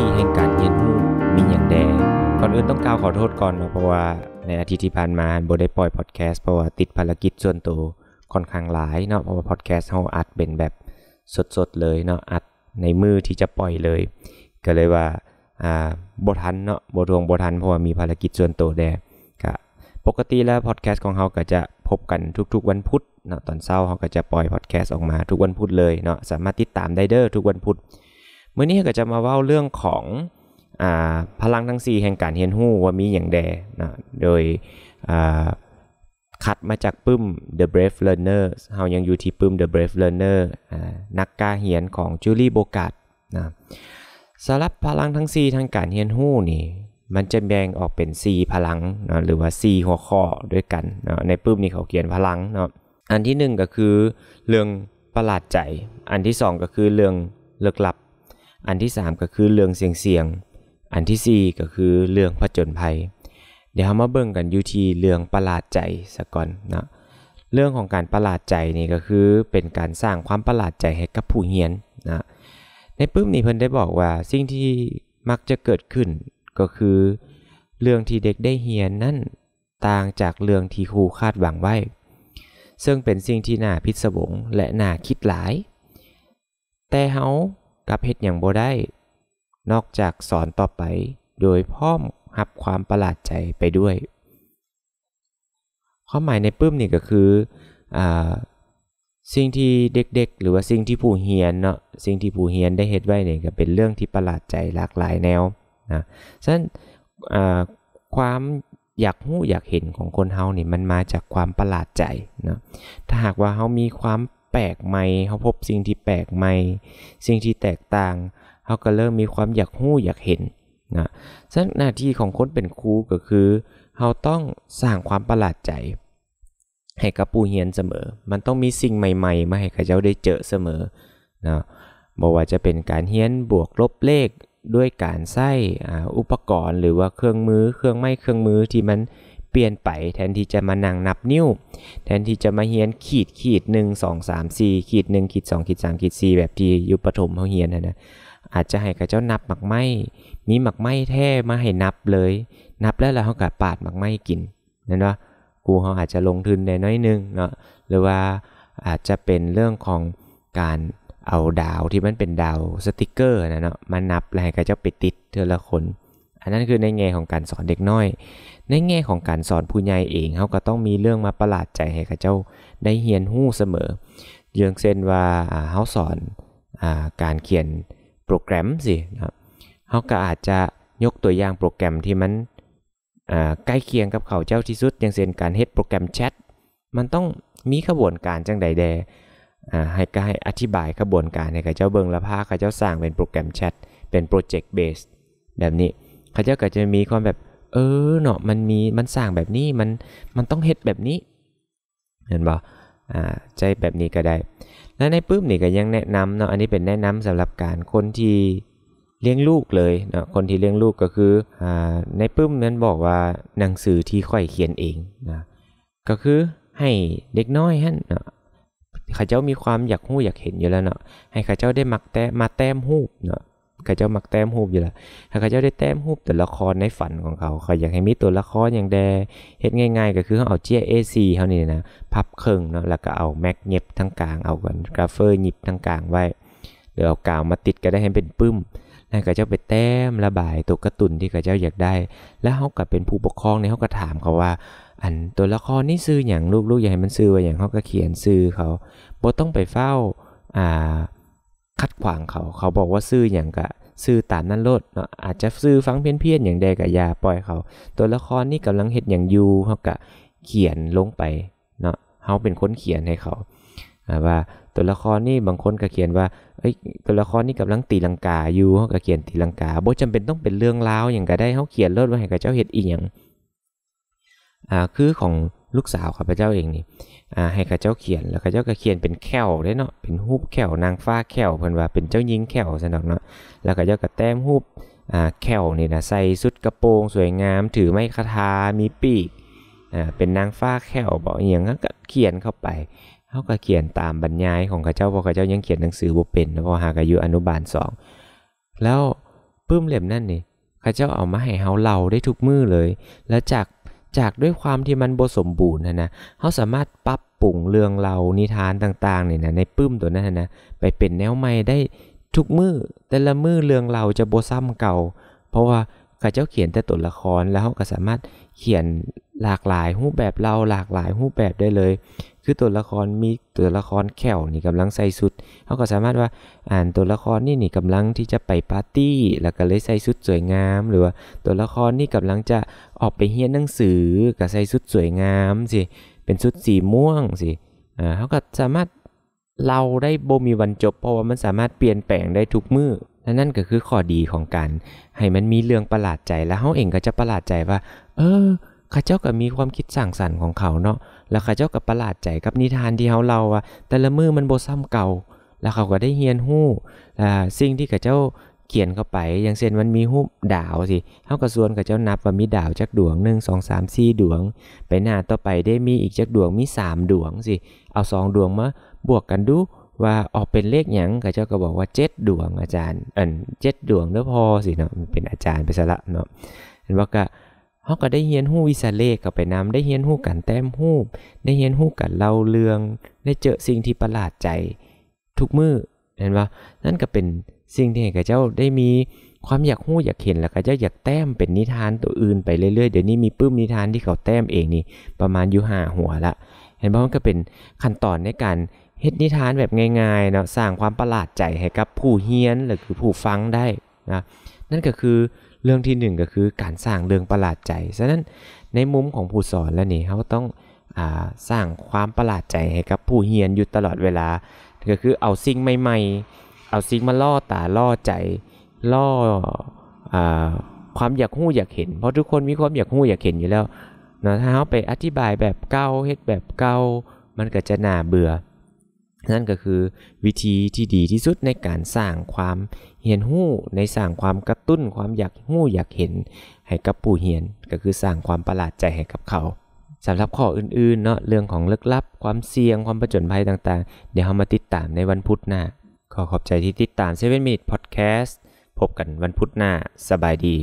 4แห่งการเรียนรู้มีอย่างแดก่อนอื่นต้องกล่าวขอโทษก่อนเพราะว่าในอาทิตย์ที่ผ่านมาโบได้ปล่อยพอดแคสต์เพราะว่าติดภารกิจส่วนตัวค่อนข้างหลายเนาะ เพราะว่าพอดแคสต์เฮาอัดเป็นแบบสดๆเลยเนาะ อัดในมือที่จะปล่อยเลย ก็เลยว่าอ่าบทันเนาะบทวงบทันเพราะว่ามีภารกิจส่วนตัวแดก็ปกติแล้วพอดแคสต์ของเฮาก็จะพบกันทุกๆวันพุธเนาะ ตอนเช้าเฮาก็จะปล่อยพอดแคสต์ออกมา ทุกวันพุธเลยเนาะ สามารถติดตามได้เด้อทุกวันพุธมื่อนี้ก็จะมาเล่าเรื่องของอพลังทั้งสี่แห่งการเฮียนหู้ว่ามีอย่างแดนะโดยคัดมาจากปึ้ม The Brave Learner เฮายังอยู่ที่ปึ้ม The Brave Learner นักกาเฮียนของจูลี่โบกัดนะสำหรับพลังทั้ง 4ทางการเฮียนหู้นี่มันจะแบ่งออกเป็น 4 พลังนะหรือว่า 4 หัวข้อด้วยกันนะในปึ้มนี้เขาเขียนพลังเนาะอันที่ 1 ก็คือเรื่องประหลาดใจ อันที่ 2 ก็คือเรื่องเลิกลับอันที่3ก็คือเรื่องเสี่ยงๆ อันที่4ก็คือเรื่องผจญภัย เดี๋ยวเรามาเบิ่งกันอยู่ที่เรื่องประหลาดใจสะก่อนนะเรื่องของการประหลาดใจนี่ก็คือเป็นการสร้างความประหลาดใจให้ กับผู้เรียนนะในปุ้มนี้เพิ่นได้บอกว่าสิ่งที่มักจะเกิดขึ้นก็คือ เรื่องที่เด็กได้เรียนนั่นต่างจากเรื่องที่ครูคาดหวังไว้ ซึ่งเป็นสิ่งที่น่าพิศวงและน่าคิดหลาย แต่เฮากับเฮ็ดอย่างบ่ได้ นอกจากสอนต่อไป โดยพ่อมหับความประหลาดใจไปด้วยความหมายในปื้มนี่ก็คืออสิ่งที่เด็กๆหรือว่าสิ่งที่ผู้เฮียนเนาะ สิ่งที่ผู้เฮียนได้เฮ็ดไว้เนี่ยก็เป็นเรื่องที่ประหลาดใจหลากหลายแนวนะ ฉะนั้นความอยากหู้อยากเห็นของคนเฮานี่มันมาจากความประหลาดใจเนาะ ถ้าหากว่าเฮามีความแปลกใหม่เขาพบสิ่งที่แปลกใหม่ สิ่งที่แตกต่างเขาก็เริ่มมีความอยากหู้อยากเห็นนะซึ่งหน้าที่ของคนเป็นครูก็คือเขาต้องสร้างความประหลาดใจ ให้กับผู้เรียนเสมอ มันต้องมีสิ่งใหม่ๆมาให้เขาเจ้าได้เจอเสมอนะบอกว่าจะเป็นการเรียนบวกลบเลขด้วยการใส่อุปกรณ์หรือว่าเครื่องมือเครื่องไม้เครื่องมือที่มันเปลี่ยนไปแทนที่จะมานั่งนับนิ้ว แทนที่จะมาเฮียนขีดขีดหนึ่งสองสามสี่ขีดหนึ่งขีดสองขีดสามขีดสี่แบบที่อยู่ปฐมเขาเฮียนนะนะอาจจะให้กับเจ้านับหมักไม้มีหมักไม้แท้มาให้นับเลยนับแล้วเราเขากัปาดหมักไม้กินนั่นว่ากูเขาอาจจะลงทุนในน้อยนึงเนาะหรือว่าอาจจะเป็นเรื่องของการเอาดาวที่มันเป็นดาวสติกเกอร์นะเนาะมานับแล้วให้กับเจ้าไปติดเทละคนอันนั้นคือในแง่ของการสอนเด็กน้อย ในแง่ของการสอนผู้ใหญ่เอง เขาก็ต้องมีเรื่องมาประหลาดใจให้กับเจ้าได้เรียนรู้เสมอ เยื่องเช่นว่าเขาสอนอการเขียนโปรแกรมสิครับเขาก็อาจจะยกตัวอย่างโปรแกรมที่มันใกล้เคียงกับเขาเจ้าที่สุด อย่างเช่นการเฮ็ดโปรแกรมแชท มันต้องมีขบวนการจังใดแดให้กห้อธิบายขบวนการให้กับเจ้าเบิงและพาเขัเจ้าสร้างเป็นโปรแกรมแชทเป็นโปรเจกต์เบสแบบนี้ข้าเจ้าก็จะมีความแบบเออเนาะมันมีมันสร้างแบบนี้มันมันต้องเฮ็ดแบบนี้เห็นบ่อ่าใจแบบนี้ก็ได้แล้วในปุ๊บนี่ก็ยังแนะนำเนาะอันนี้เป็นแนะนำสำหรับการคนที่เลี้ยงลูกเลยเนาะคนที่เลี้ยงลูกก็คืออ่าในปุ๊บนั้นบอกว่าหนังสือที่ค่อยเขียนเองนะก็คือให้เด็กน้อยฮะเนาะข้าเจ้ามีความอยากหู้อยากเห็นอยู่แล้วเนาะให้ข้าเจ้าได้มักแต้มาแต้มหู้เนาะข้าเจ้ามักแต้มหูบอยู่ละถ้าข้าเจ้าได้แต้มหูบตัวละครในฝันของเขาเขาอยากให้มีตัวละครอย่างแดเฮ็ดง่าย ๆ ก็คือเขาเอาเจียเอซีเขานี่นะ พับเครึ่งเนาะแล้วก็เอาแม็กเง็บทั้งกลาง เอากันกราเฟอร์หยิบทั้งกลางไว้หรือเอากาวมาติดก็ได้ให้เป็นปึ้มน้่นก็เจ้าไปแต้มระบายตัวกระตุนที่ข้าเจ้าอยากได้ แล้วเขาก็เป็นผู้ปกครองเนี่ยเขาก็ถามเขาว่า อันตัวละครนี่ซื้ออย่างลูกๆอยากให้มันซื้อว่าอย่างเขาก็เขียนซื้อเขาบ่ต้องไปเฝ้าอ่าคัดขวางเขา เขาบอกว่าซื่ออย่างกะซื่อตามนั้นโลดเนาะ อาจจะซื่อฟังเพี้ยนๆอย่างใดกะยาปล่อยเขา ตัวละครนี่กำลังเห็ดอย่างยูเขากะเขียนลงไปเนาะเขาเป็นคนเขียนให้เขา ว่าตัวละครนี่บางคนก็เขียนว่าเอ้ยตัวละครนี่กำลังตีลังกาอยู่เขาก็เขียนตีลังกาบ่จำเป็นต้องเป็นเรื่องราวอย่างก็ได้เขาเขียนเลิศว้าให้กับเจ้าเห็ดอีหยังอ่าคือของลูกสาวข้าพเจ้าเองนี่ให้ข้าเจ้าเขียนแล้วข้าเจ้าก็เขียนเป็นแขวได้เนาะเป็นหูบแขวนางฟ้าแขวเพิ่นว่าเป็นเจ้าหญิงแข้วสนอกเนาะแล้วข้าเจ้าก็แต้มหูบแขวนี่นะใส่สุดกระโปรงสวยงามถือไม้คาถามีปีกเป็นนางฟ้าแขวบอกอย่างนั้นก็เขียนเข้าไปเขาก็เขียนตามบรรยายของข้าเจ้าเพราะข้าเจ้ายังเขียนหนังสือบ่เป็นเพราะหากอายุอนุบาลสองแล้วปื้มเล่มนั่นนี่ข้าเจ้าเอามาให้เฮาเล่าได้ทุกมื้อเลย แล้วจากจากด้วยความที่มันบสมบูรณ์นะนะเขาสามารถปรับปรุงเรื่องเรานิทานต่างๆเนี่ยนะในปื้มตัวนั้นนะไปเป็นแนวใหม่ได้ทุกมือแต่ละมือเรื่องเราจะโบซ้ำเก่า เพราะว่าข้าเจ้าเขียนแต่ตัวละครแล้วเขาก็สามารถเขียนหลากหลายรูปแบบเราหลากหลายรูปแบบได้เลยคือตัวละครมีตัวละครแขวนี่กำลังใส่สุด เขาก็สามารถว่า อ่านตัวละครนี่นี่กาลังที่จะไปปาร์ตี้ แล้วก็เลยใส่สุดสวยงามหรือว่าตัวละครนี่กำลังจะออกไปเฮียนหนังสือก็ใส่สุดสวยงามสิเป็นสุดสีม่วงสิอ่าเขาก็สามารถเราได้บ่มีวันจบ เพราะว่ามันสามารถเปลี่ยนแปลงได้ทุกมือและนั่นก็คือข้อดีของการให้มันมีเรื่องประหลาดใจ แล้วเขาเองก็จะประหลาดใจว่า เออข้าเจ้าก็มีความคิดสร้างสรรค์ของเขาเนาะ แล้วข้าเจ้าก็ประหลาดใจกับนิทานที่เขาเล่าอะแต่ละมือมันโบซ้ำเก่า แล้วเขาก็ได้เฮียนหู้อ่าสิ่งที่ข้าเจ้าเขียนเข้าไป อย่างเช่นมันมีหู้ดาวสิ เขาก็ส่วนข้าเจ้านับว่ามีดาวจักดวงหนึ่งสองสามสี่ดวง ไปหน้าต่อไปได้มีอีกจักดวงมีสามดวงสิ เอาสองดวงมา บวกกันดูว่าออกเป็นเลขหยังข้าเจ้าก็บอกว่าเจ็ดดวงอาจารย์อันเจ็ดดวงเด้อพอสิเนาะเป็นอาจารย์ไปซะละเนาะเห็นว่าก็เฮาก็ได้เรียนรู้วิชาเลขเข้าไปนำได้เรียนรู้กันแต้มรูปได้เรียนรู้กันเล่าเรื่องได้เจอสิ่งที่ประหลาดใจทุกมือ้อเห็นปะนั่นก็เป็นสิ่งที่ให้กับเจ้าได้มีความอยากรู้อยากเห็นแล้วก็เจ้าอยากแต้มเป็นนิทานตัวอื่นไปเรื่อยๆเดี๋ยวนี้มีปื้มนิทานที่เขาแต้มเองนี่ประมาณอยู่หาหัวละเห็นปะมันก็เป็นขั้นตอนในการเฮ็ดนิทานแบบง่ายๆเนาะสร้างความประหลาดใจให้กับผู้เฮียนหรือคือผู้ฟังได้นะนั่นก็คือเรื่องที่1ก็คือการสร้างเรื่องประหลาดใจ ฉะนั้นในมุมของผู้สอนแล้วนี่เขาต้องอสร้างความประหลาดใจให้กับผู้เฮียนอยู่ตลอดเวลา ก็คือเอาสิ่งใหม่ๆเอาสิ่งมาล่อตาล่อใจล่ออความอยากหู้อยากเห็น เพราะทุกคนมีความอยากหู้อยากเห็นอยู่แล้วนะถ้าเขาไปอธิบายแบบเก่าเฮ็ดแบบเก่ามันก็จะน่าเบื่อนั่นก็คือวิธีที่ดีที่สุดในการสร้างความเห็นหู้ในสร้างความกระตุ้นความอยากหู้อยากเห็นให้กับผู้เหียนก็คือสร้างความประหลาดใจให้กับเขาสำหรับข้ออื่นๆเนาะเรื่องของลึกลับ ความเสี่ยงความประจนภัยต่างๆ เดี๋ยวเรามาติดตามในวันพุธหน้า ขอขอบใจที่ติดตาม7 Minute Podcast พบกันวันพุธหน้าสบายดี